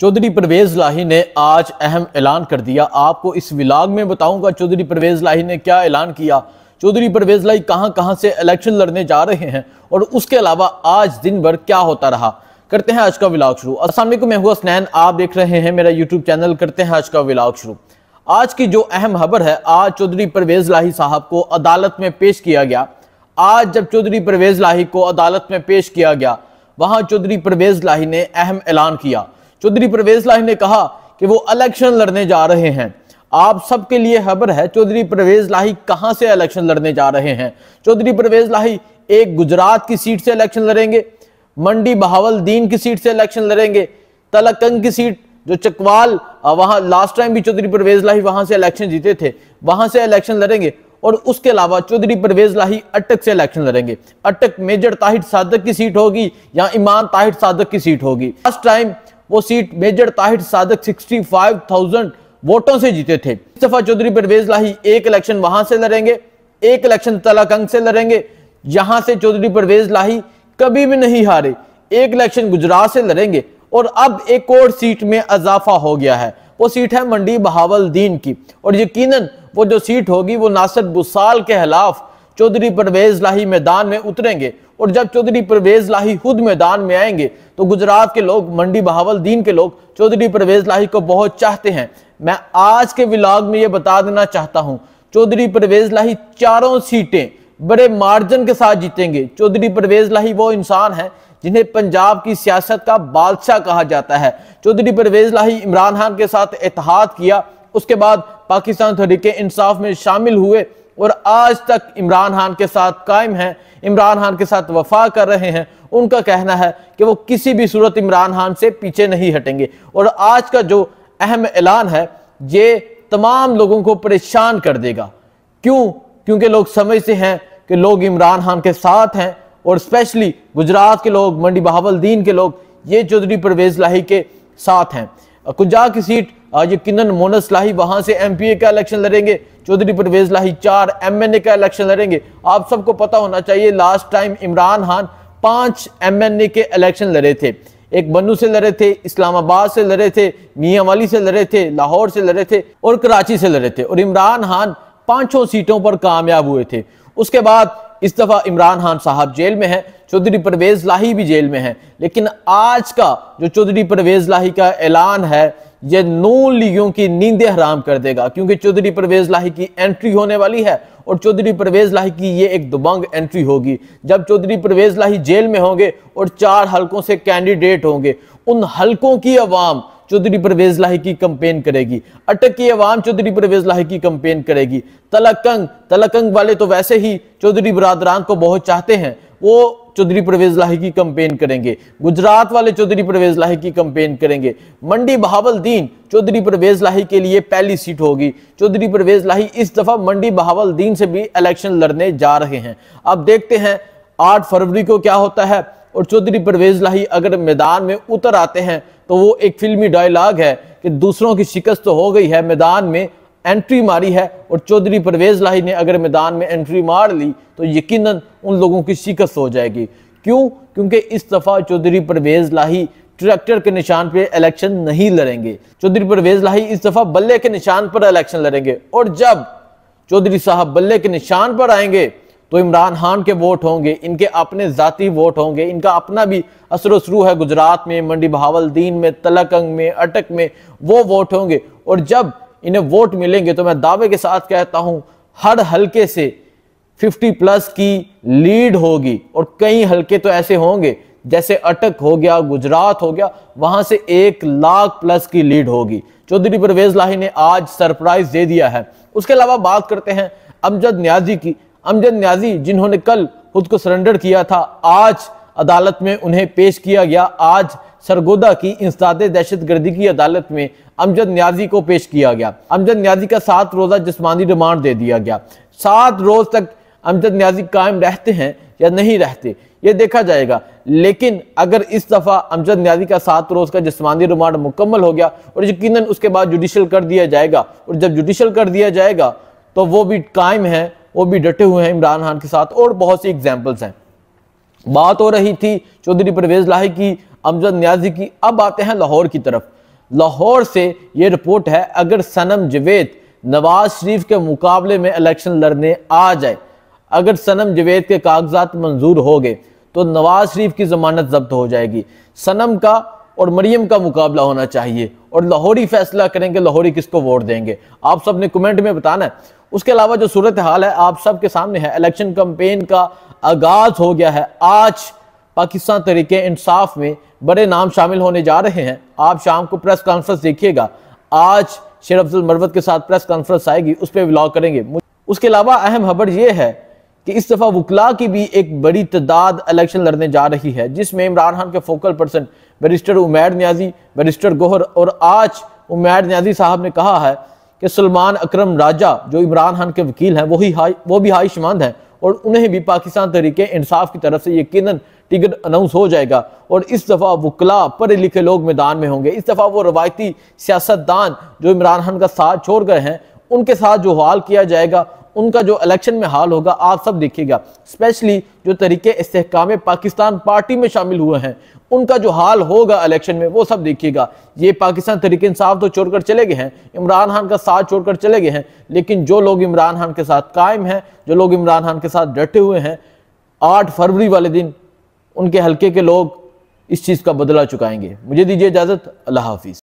चौधरी परवेज लाही ने आज अहम ऐलान कर दिया आपको इस विलाग में बताऊंगा चौधरी परवेज लाही ने क्या ऐलान किया चौधरी परवेज लाही कहां कहां से इलेक्शन लड़ने जा रहे हैं और उसके अलावा आज दिन भर क्या होता रहा करते हैं आज का विलाग शुरू असल मैं हुआ स्नैन आप देख रहे हैं मेरा यूट्यूब चैनल करते हैं आज का विलाग शुरू आज की जो अहम खबर है आज चौधरी परवेज लाही साहब को अदालत में पेश किया गया आज जब चौधरी परवेज लाही को अदालत में पेश किया गया वहां चौधरी परवेज लाही ने अहम ऐलान किया चौधरी परवेज लाही ने कहा कि वो इलेक्शन लड़ने जा रहे हैं आप सबके लिए खबर है चौधरी परवेज लाही कहां से इलेक्शन लड़ने जा रहे हैं चौधरी परवेज लाही एक गुजरात की सीट से इलेक्शन लड़ेंगे मंडी बहावल दीन की सीट से इलेक्शन लड़ेंगे तलकंग की सीट जो चकवाल वहां लास्ट टाइम भी चौधरी परवेज लाही वहां से इलेक्शन जीते थे वहां से इलेक्शन लड़ेंगे और उसके अलावा चौधरी परवेज लाही अटक से इलेक्शन लड़ेंगे अटक मेजर ताहिर सादक की सीट होगी या इमान ताहिर सादक की सीट होगी लास्ट टाइम वो सीट मेजर ताहिर सादक 65,000 वोटों से जीते थे इस्तफा चौधरी परवेज लाही एक इलेक्शन वहां से लड़ेंगे एक इलेक्शन तलाकंग से लड़ेंगे यहां से चौधरी परवेज लाही कभी भी नहीं हारे एक इलेक्शन गुजरात से लड़ेंगे और अब एक और सीट में अजाफा हो गया है वो सीट है मंडी बहावल दीन की और यकीनन वो जो सीट होगी वो नासिर बुसाल के खिलाफ चौधरी परवेज लाही मैदान में उतरेंगे और जब चौधरी परवेज लाही खुद मैदान में आएंगे तो गुजरात के लोग मंडी बहावल दीन के लोग चौधरी परवेज लाही को बहुत चाहते हैं मैं आज के विलाग में ये बता देना चाहता हूँ चौधरी परवेज लाही चारों सीटें बड़े मार्जिन के साथ जीतेंगे चौधरी परवेज लाही वो इंसान है जिन्हें पंजाब की सियासत का बादशाह कहा जाता है चौधरी परवेज लाही इमरान खान के साथ एतहाद किया उसके बाद पाकिस्तान तहरीक इंसाफ में शामिल हुए और आज तक इमरान खान के साथ कायम हैं इमरान खान के साथ वफा कर रहे हैं उनका कहना है कि वो किसी भी सूरत इमरान खान से पीछे नहीं हटेंगे और आज का जो अहम ऐलान है ये तमाम लोगों को परेशान कर देगा क्यों क्योंकि लोग समझते हैं कि लोग इमरान खान के साथ हैं और स्पेशली गुजरात के लोग मंडी दीन के लोग ये चौधरी परवेज लाही के साथ हैं कुजा की सीट किन्न मोनस लाही वहां से एम पी ए का इलेक्शन लड़ेंगे चौधरी परवेज लाही चार एम एन ए का इलेक्शन लड़ेंगे आप सबको पता होना चाहिए लास्ट टाइम इमरान खान पांच एम एन ए के इलेक्शन लड़े थे एक बनू से लड़े थे इस्लामाबाद से लड़े थे मियाँ वाली से लड़े थे लाहौर से लड़े थे और कराची से लड़े थे और इमरान खान पांचों सीटों पर कामयाब हुए थे उसके बाद इस दफ़ा इमरान खान साहब जेल में हैं चौधरी परवेज़ लाही भी जेल में हैं लेकिन आज का जो चौधरी परवेज़ लाही का ऐलान है यह नौ लीगों की नींदे हराम कर देगा क्योंकि चौधरी परवेज लाही की एंट्री होने वाली है और चौधरी परवेज लाही की ये एक दुबंग एंट्री होगी जब चौधरी परवेज लाही जेल में होंगे और चार हलकों से कैंडिडेट होंगे उन हलकों की आवाम चौधरी परवेज लाही की कंपेन करेगी अटक की अवाम चौधरी परवेज लाही की कंपेन करेगी तलकंग तलकंग वाले तो वैसे ही चौधरी बरदरान को बहुत चाहते हैं वो चौधरी परवेज लाही की कंपेन करेंगे गुजरात वाले चौधरी परवेज लाही की कंपेन करेंगे मंडी बहावल दीन चौधरी परवेज लाही के लिए पहली सीट होगी चौधरी परवेज लाही इस दफा मंडी बहावल दीन से भी इलेक्शन लड़ने जा रहे हैं अब देखते हैं आठ फरवरी को क्या होता है और चौधरी परवेज लाही अगर मैदान में उतर आते हैं तो वो एक फिल्मी डायलॉग है कि दूसरों की शिकस्त तो हो गई है मैदान में एंट्री मारी है और चौधरी परवेज लाही ने अगर मैदान में एंट्री मार ली तो यकीनन उन लोगों की शिकस्त हो जाएगी क्यों क्योंकि इस दफ़ा चौधरी परवेज लाही ट्रैक्टर के निशान पर इलेक्शन नहीं लड़ेंगे चौधरी परवेज लाही इस दफ़ा बल्ले के निशान पर इलेक्शन लड़ेंगे और जब चौधरी साहब बल्ले के निशान पर आएंगे तो इमरान खान के वोट होंगे इनके अपने ज़ाती वोट होंगे इनका अपना भी असर वसरू है गुजरात में मंडी बहावल दीन में तलकंग में अटक में वो वोट होंगे और जब इन्हें वोट मिलेंगे तो मैं दावे के साथ कहता हूं हर हलके से 50 प्लस की लीड होगी और कई हलके तो ऐसे होंगे जैसे अटक हो गया गुजरात हो गया वहां से एक लाख प्लस की लीड होगी चौधरी परवेज लाही ने आज सरप्राइज दे दिया है उसके अलावा बात करते हैं अमजद न्याजी की अमजद न्याजी जिन्होंने कल खुद को सरेंडर किया था आज अदालत में उन्हें पेश किया गया आज सरगोदा की इंसदाद दहशत गर्दी की अदालत में अमजद न्याजी को पेश किया गया अमजद न्याजी का सात रोज़ा जिसमानी रिमांड दे दिया गया सात रोज़ तक अमजद न्याजी कायम रहते हैं या नहीं रहते ये देखा जाएगा लेकिन अगर इस दफ़ा अमजद न्याजी का सात रोज़ का जिसमानी रिमांड मुकम्मल हो गया और यकीन उसके बाद जुडिशल कर दिया जाएगा और जब जुडिशल कर दिया जाएगा तो वो भी कायम है वो भी डटे हुए हैं इमरान खान के साथ और बहुत सी एग्जाम्पल्स हैं बात हो रही थी चौधरी परवेज लाही की अमजद न्याजी की अब आते हैं लाहौर की तरफ लाहौर से ये रिपोर्ट है अगर सनम जवेद नवाज शरीफ के मुकाबले में इलेक्शन लड़ने आ जाए अगर सनम जवेद के कागजात मंजूर हो गए तो नवाज शरीफ की जमानत जब्त हो जाएगी सनम का और मरियम का मुकाबला होना चाहिए और लाहौरी फैसला करेंगे लाहौरी किसको वोट देंगे आप सब ने कमेंट में बताना है उसके अलावा जो सूरत हाल है आप सबके सामने है इलेक्शन कंपेन का आगाज हो गया है आज पाकिस्तान तरीके इंसाफ में बड़े नाम शामिल होने जा रहे हैं आप शाम को प्रेस कॉन्फ्रेंस देखिएगा आज शेर अफजल मरवत के साथ प्रेस कॉन्फ्रेंस आएगी उस पर ब्लॉग करेंगे उसके अलावा अहम खबर यह है कि इस दफ़ा वकला की भी एक बड़ी तादाद इलेक्शन लड़ने जा रही है जिसमें इमरान खान के focal person barrister Umair Niazi barrister Gohar और आज उमैर न्याजी साहब ने कहा है कि सलमान अक्रम राजा जो इमरान खान के वकील हैं वही हाई वो भी हाइशमंद हैं और उन्हें भी पाकिस्तान तरीके इंसाफ की तरफ से यकीन टिकट अनाउंस हो जाएगा और इस दफ़ा वकला पढ़े लिखे लोग मैदान में होंगे इस दफ़ा वो रवायती सियासतदान जो इमरान खान का साथ छोड़ गए हैं उनके साथ जो हाल किया जाएगा उनका जो इलेक्शन में हाल होगा आप सब देखिएगा स्पेशली जो तरीके इस्तेकाम पाकिस्तान पार्टी में शामिल हुए हैं उनका जो हाल होगा इलेक्शन में वो सब देखिएगा ये पाकिस्तान तरीके इंसाफ तो छोड़कर चले गए हैं इमरान खान का साथ छोड़कर चले गए हैं लेकिन जो लोग इमरान खान के साथ कायम हैं जो लोग इमरान खान के साथ डटे हुए हैं आठ फरवरी वाले दिन उनके हल्के के लोग इस चीज़ का बदला चुकाएंगे मुझे दीजिए इजाज़त अल्लाह हाफिज़